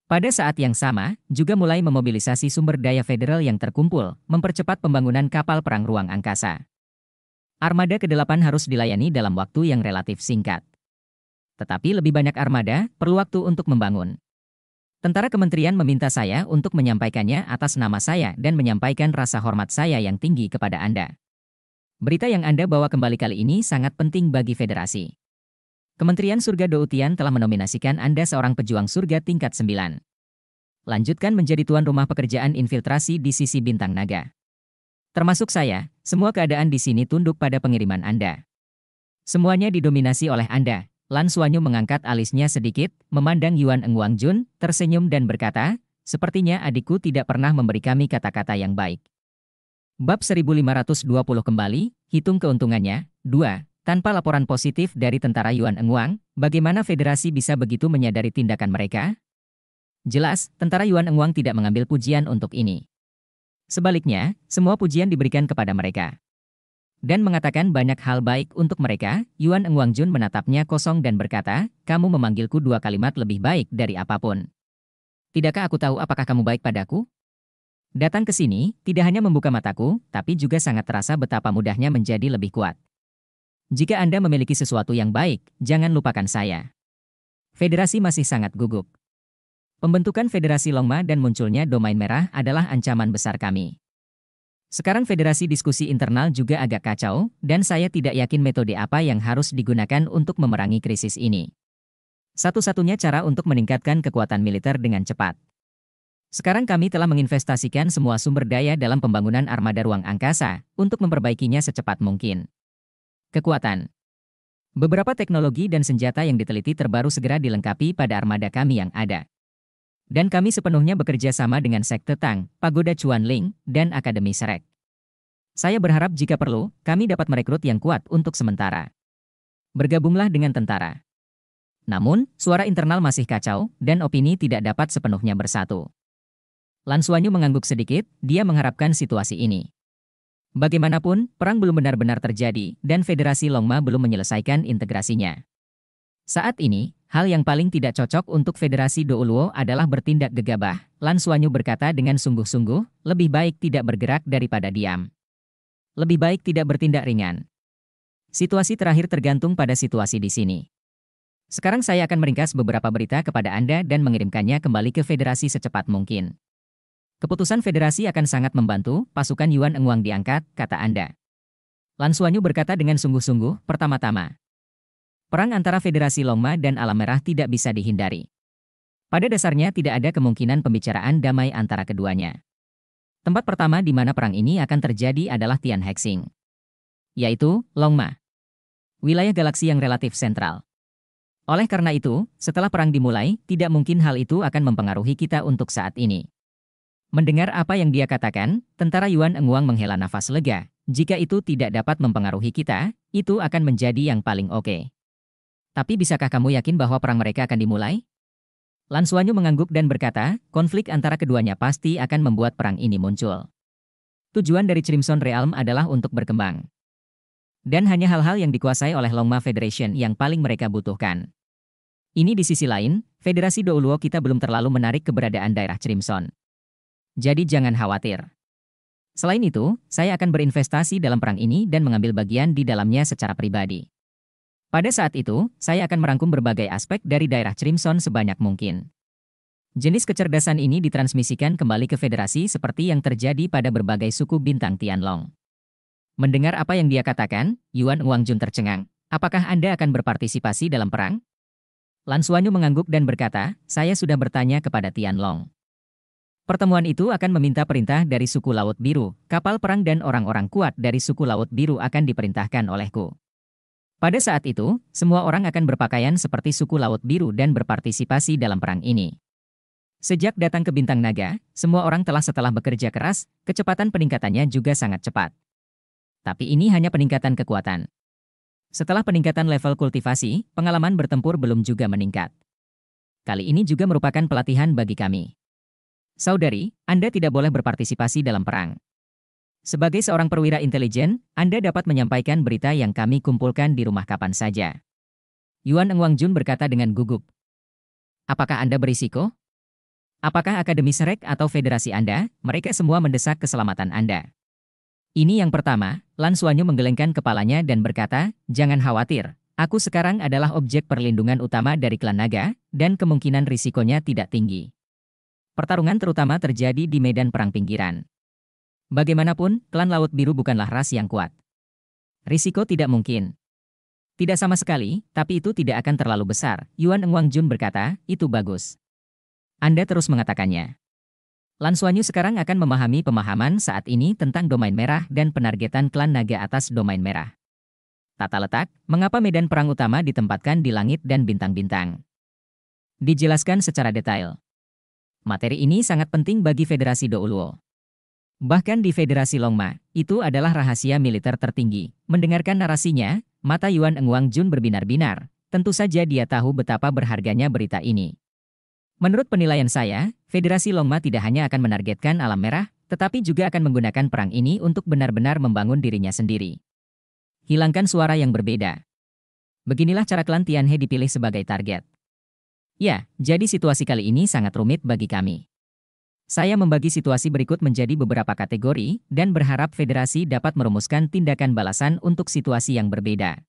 Pada saat yang sama, juga mulai memobilisasi sumber daya federal yang terkumpul, mempercepat pembangunan kapal perang ruang angkasa. Armada ke-8 harus dilayani dalam waktu yang relatif singkat. Tetapi lebih banyak armada perlu waktu untuk membangun. Tentara kementerian meminta saya untuk menyampaikannya atas nama saya dan menyampaikan rasa hormat saya yang tinggi kepada Anda. Berita yang Anda bawa kembali kali ini sangat penting bagi federasi. Kementerian Surga Doutian telah menominasikan Anda seorang pejuang surga tingkat 9. Lanjutkan menjadi tuan rumah pekerjaan infiltrasi di sisi bintang naga. Termasuk saya, semua keadaan di sini tunduk pada pengiriman Anda. Semuanya didominasi oleh Anda, Lan Suanyu mengangkat alisnya sedikit, memandang Yuan Eng Jun, tersenyum dan berkata, sepertinya adikku tidak pernah memberi kami kata-kata yang baik. Bab 1520 kembali, hitung keuntungannya. 2. Tanpa laporan positif dari tentara Yuan Eng bagaimana federasi bisa begitu menyadari tindakan mereka? Jelas, tentara Yuan Eng tidak mengambil pujian untuk ini. Sebaliknya, semua pujian diberikan kepada mereka dan mengatakan banyak hal baik untuk mereka, Yuan Jun menatapnya kosong dan berkata, kamu memanggilku dua kalimat lebih baik dari apapun. Tidakkah aku tahu apakah kamu baik padaku? Datang ke sini, tidak hanya membuka mataku, tapi juga sangat terasa betapa mudahnya menjadi lebih kuat. Jika Anda memiliki sesuatu yang baik, jangan lupakan saya. Federasi masih sangat gugup. Pembentukan Federasi Longma dan munculnya domain merah adalah ancaman besar kami. Sekarang federasi diskusi internal juga agak kacau, dan saya tidak yakin metode apa yang harus digunakan untuk memerangi krisis ini. Satu-satunya cara untuk meningkatkan kekuatan militer dengan cepat. Sekarang kami telah menginvestasikan semua sumber daya dalam pembangunan armada ruang angkasa untuk memperbaikinya secepat mungkin. Kekuatan Beberapa teknologi dan senjata yang diteliti terbaru segera dilengkapi pada armada kami yang ada dan kami sepenuhnya bekerja sama dengan Sekte Tang, Pagoda Chuan Ling, dan Akademi Serek. Saya berharap jika perlu, kami dapat merekrut yang kuat untuk sementara. Bergabunglah dengan tentara. Namun, suara internal masih kacau, dan opini tidak dapat sepenuhnya bersatu. Lan Suanyu mengangguk sedikit, dia mengharapkan situasi ini. Bagaimanapun, perang belum benar-benar terjadi, dan Federasi Longma belum menyelesaikan integrasinya. Saat ini, hal yang paling tidak cocok untuk Federasi Douluo adalah bertindak gegabah. Lan Suanyu berkata dengan sungguh-sungguh, lebih baik tidak bergerak daripada diam. Lebih baik tidak bertindak ringan. Situasi terakhir tergantung pada situasi di sini. Sekarang saya akan meringkas beberapa berita kepada Anda dan mengirimkannya kembali ke federasi secepat mungkin. Keputusan federasi akan sangat membantu pasukan Yuan Engwang diangkat, kata Anda. Lan Suanyu berkata dengan sungguh-sungguh, pertama-tama, Perang antara Federasi Longma dan Alam Merah tidak bisa dihindari. Pada dasarnya tidak ada kemungkinan pembicaraan damai antara keduanya. Tempat pertama di mana perang ini akan terjadi adalah Tian Hexing, yaitu Longma, wilayah galaksi yang relatif sentral. Oleh karena itu, setelah perang dimulai, tidak mungkin hal itu akan mempengaruhi kita untuk saat ini. Mendengar apa yang dia katakan, tentara Yuan Enguang menghela nafas lega. Jika itu tidak dapat mempengaruhi kita, itu akan menjadi yang paling oke. Okay. Tapi bisakah kamu yakin bahwa perang mereka akan dimulai? Lan Suanyu mengangguk dan berkata, konflik antara keduanya pasti akan membuat perang ini muncul. Tujuan dari Crimson Realm adalah untuk berkembang. Dan hanya hal-hal yang dikuasai oleh Longma Federation yang paling mereka butuhkan. Ini di sisi lain, Federasi Douluo kita belum terlalu menarik keberadaan daerah Crimson. Jadi jangan khawatir. Selain itu, saya akan berinvestasi dalam perang ini dan mengambil bagian di dalamnya secara pribadi. Pada saat itu, saya akan merangkum berbagai aspek dari daerah Crimson sebanyak mungkin. Jenis kecerdasan ini ditransmisikan kembali ke federasi seperti yang terjadi pada berbagai suku bintang Tianlong. Mendengar apa yang dia katakan, Yuan Wangjun tercengang. Apakah Anda akan berpartisipasi dalam perang? Lan Suanyu mengangguk dan berkata, saya sudah bertanya kepada Tianlong. Pertemuan itu akan meminta perintah dari suku Laut Biru, kapal perang dan orang-orang kuat dari suku Laut Biru akan diperintahkan olehku. Pada saat itu, semua orang akan berpakaian seperti suku Laut Biru dan berpartisipasi dalam perang ini. Sejak datang ke Bintang Naga, semua orang telah setelah bekerja keras, kecepatan peningkatannya juga sangat cepat. Tapi ini hanya peningkatan kekuatan. Setelah peningkatan level kultivasi, pengalaman bertempur belum juga meningkat. Kali ini juga merupakan pelatihan bagi kami. Saudari, Anda tidak boleh berpartisipasi dalam perang. Sebagai seorang perwira intelijen, Anda dapat menyampaikan berita yang kami kumpulkan di rumah kapan saja. Yuan Ewang Jun berkata dengan gugup. Apakah Anda berisiko? Apakah Akademi Serek atau Federasi Anda, mereka semua mendesak keselamatan Anda. Ini yang pertama, Lan Suanyu menggelengkan kepalanya dan berkata, jangan khawatir, aku sekarang adalah objek perlindungan utama dari klan naga, dan kemungkinan risikonya tidak tinggi. Pertarungan terutama terjadi di medan perang pinggiran. Bagaimanapun, klan Laut Biru bukanlah ras yang kuat. Risiko tidak mungkin. Tidak sama sekali, tapi itu tidak akan terlalu besar, Yuan Engwang Jun berkata, itu bagus. Anda terus mengatakannya. Lan Suanyu sekarang akan memahami pemahaman saat ini tentang domain merah dan penargetan klan naga atas domain merah. Tata letak, mengapa medan perang utama ditempatkan di langit dan bintang-bintang. Dijelaskan secara detail. Materi ini sangat penting bagi Federasi Douluo. Bahkan di Federasi Longma, itu adalah rahasia militer tertinggi. Mendengarkan narasinya, mata Yuan Engwang Jun berbinar-binar. Tentu saja dia tahu betapa berharganya berita ini. Menurut penilaian saya, Federasi Longma tidak hanya akan menargetkan alam merah, tetapi juga akan menggunakan perang ini untuk benar-benar membangun dirinya sendiri. Hilangkan suara yang berbeda. Beginilah cara klan Tianhe dipilih sebagai target. Ya, jadi situasi kali ini sangat rumit bagi kami. Saya membagi situasi berikut menjadi beberapa kategori dan berharap federasi dapat merumuskan tindakan balasan untuk situasi yang berbeda.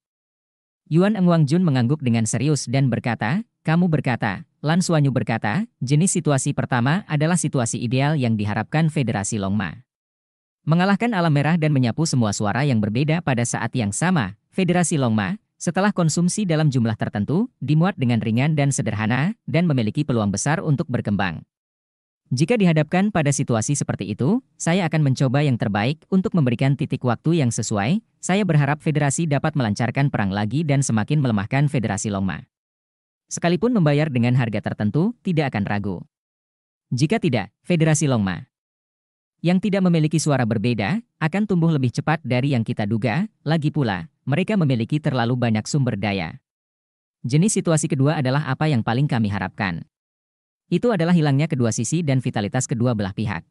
Yuan Engwang Jun mengangguk dengan serius dan berkata, kamu berkata, Lan Suanyu berkata, jenis situasi pertama adalah situasi ideal yang diharapkan Federasi Longma. Mengalahkan alam merah dan menyapu semua suara yang berbeda pada saat yang sama, Federasi Longma, setelah konsumsi dalam jumlah tertentu, dimuat dengan ringan dan sederhana, dan memiliki peluang besar untuk berkembang. Jika dihadapkan pada situasi seperti itu, saya akan mencoba yang terbaik untuk memberikan titik waktu yang sesuai. Saya berharap federasi dapat melancarkan perang lagi dan semakin melemahkan federasi Longma. Sekalipun membayar dengan harga tertentu, tidak akan ragu. Jika tidak, federasi Longma yang tidak memiliki suara berbeda akan tumbuh lebih cepat dari yang kita duga. Lagi pula, mereka memiliki terlalu banyak sumber daya. Jenis situasi kedua adalah apa yang paling kami harapkan. Itu adalah hilangnya kedua sisi dan vitalitas kedua belah pihak.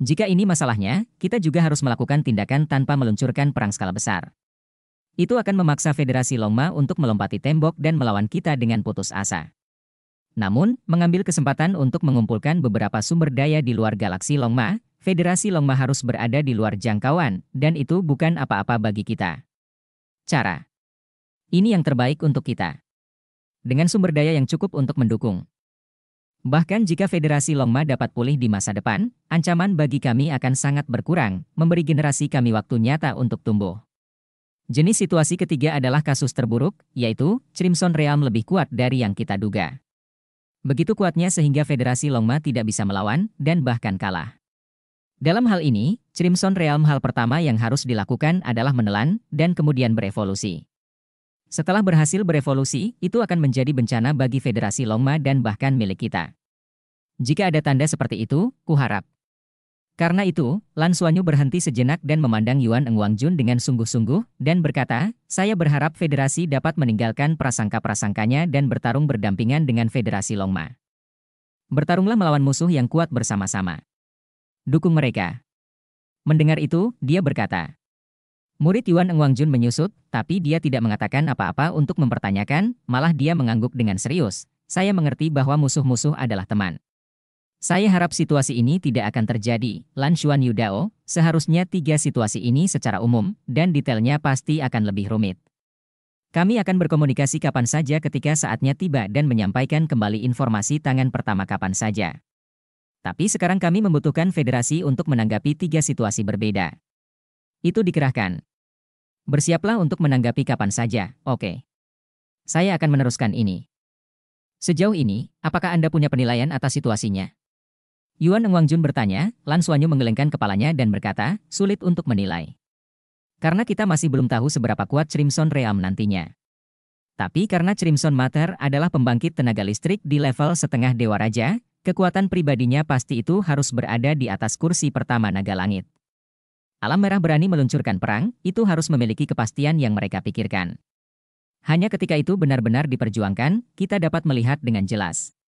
Jika ini masalahnya, kita juga harus melakukan tindakan tanpa meluncurkan perang skala besar. Itu akan memaksa Federasi Longma untuk melompati tembok dan melawan kita dengan putus asa. Namun, mengambil kesempatan untuk mengumpulkan beberapa sumber daya di luar galaksi Longma, Federasi Longma harus berada di luar jangkauan, dan itu bukan apa-apa bagi kita. Cara ini yang terbaik untuk kita. Dengan sumber daya yang cukup untuk mendukung, Bahkan jika Federasi Longma dapat pulih di masa depan, ancaman bagi kami akan sangat berkurang, memberi generasi kami waktu nyata untuk tumbuh. Jenis situasi ketiga adalah kasus terburuk, yaitu Crimson Realm lebih kuat dari yang kita duga. Begitu kuatnya sehingga Federasi Longma tidak bisa melawan dan bahkan kalah. Dalam hal ini, Crimson Realm hal pertama yang harus dilakukan adalah menelan dan kemudian berevolusi. Setelah berhasil berevolusi, itu akan menjadi bencana bagi Federasi Longma dan bahkan milik kita. Jika ada tanda seperti itu, kuharap. Karena itu, Lan Suanyu berhenti sejenak dan memandang Yuan Eng Jun dengan sungguh-sungguh, dan berkata, saya berharap federasi dapat meninggalkan prasangka-prasangkanya dan bertarung berdampingan dengan federasi Longma. Bertarunglah melawan musuh yang kuat bersama-sama. Dukung mereka. Mendengar itu, dia berkata, Murid Yuan Engwang Jun menyusut, tapi dia tidak mengatakan apa-apa untuk mempertanyakan, malah dia mengangguk dengan serius. Saya mengerti bahwa musuh-musuh adalah teman. Saya harap situasi ini tidak akan terjadi. Lan Xuan Yudao, seharusnya tiga situasi ini secara umum, dan detailnya pasti akan lebih rumit. Kami akan berkomunikasi kapan saja ketika saatnya tiba dan menyampaikan kembali informasi tangan pertama kapan saja. Tapi sekarang kami membutuhkan federasi untuk menanggapi tiga situasi berbeda. Itu dikerahkan. Bersiaplah untuk menanggapi kapan saja, oke. Saya akan meneruskan ini. Sejauh ini, apakah Anda punya penilaian atas situasinya? Yuan Wang-jun bertanya, Lan Suanyu menggelengkan kepalanya dan berkata, sulit untuk menilai. Karena kita masih belum tahu seberapa kuat Crimson Realm nantinya. Tapi karena Crimson Matter adalah pembangkit tenaga listrik di level setengah Dewa Raja, kekuatan pribadinya pasti itu harus berada di atas kursi pertama naga langit. Alam merah berani meluncurkan perang, itu harus memiliki kepastian yang mereka pikirkan. Hanya ketika itu benar-benar diperjuangkan, kita dapat melihat dengan jelas.